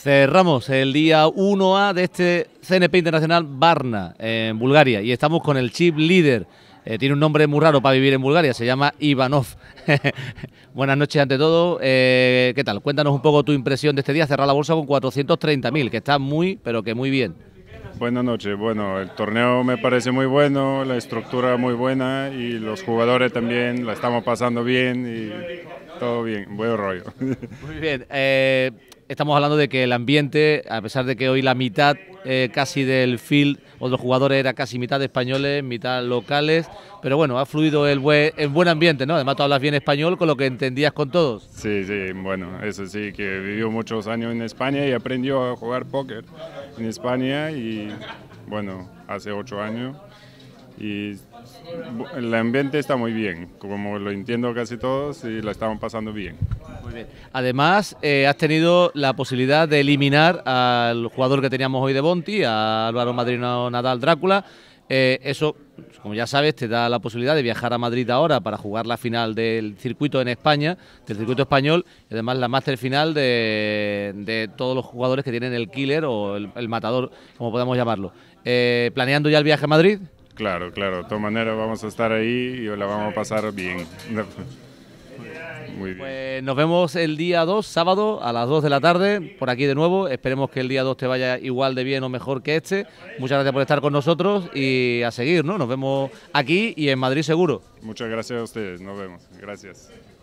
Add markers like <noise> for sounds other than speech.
Cerramos el día 1A de este CNP Internacional Varna, en Bulgaria, y estamos con el chip líder. Eh, tiene un nombre muy raro para vivir en Bulgaria, se llama Ivanov. <laughs> Buenas noches ante todo. Eh, ¿Qué tal? Cuéntanos un poco tu impresión de este día. Cerrar la bolsa con 430.000, que está muy, pero que muy bien. Buenas noches. Bueno, el torneo me parece muy bueno, la estructura muy buena y los jugadores también la estamos pasando bien y todo bien, buen rollo. <laughs> Muy bien. Eh, estamos hablando de que el ambiente, a pesar de que hoy la mitad eh, casi del field o los jugadores era casi mitad españoles, mitad locales, pero bueno, ha fluido el buen, el buen ambiente, ¿no? Además tú hablas bien español, con lo que entendías con todos. Sí, sí, bueno, eso sí, que vivió muchos años en España y aprendió a jugar póker en España y bueno, hace ocho años. Y el ambiente está muy bien, como lo entiendo casi todos y la estamos pasando bien. Además, eh, has tenido la posibilidad de eliminar al jugador que teníamos hoy de Bonti, a Álvaro Madrino Nadal Drácula, eh, eso, como ya sabes, te da la posibilidad de viajar a Madrid ahora para jugar la final del circuito en España, del circuito español, y además la máster final de, todos los jugadores que tienen el killer o el, matador, como podemos llamarlo. Eh, ¿Planeando ya el viaje a Madrid? Claro, claro. De todas maneras vamos a estar ahí y la vamos a pasar bien. <laughs> Muy pues nos vemos el día 2, sábado, a las 2 de la tarde, por aquí de nuevo. Esperemos que el día 2 te vaya igual de bien o mejor que este. Muchas gracias por estar con nosotros y a seguir, ¿no? Nos vemos aquí y en Madrid seguro. Muchas gracias a ustedes, nos vemos. Gracias.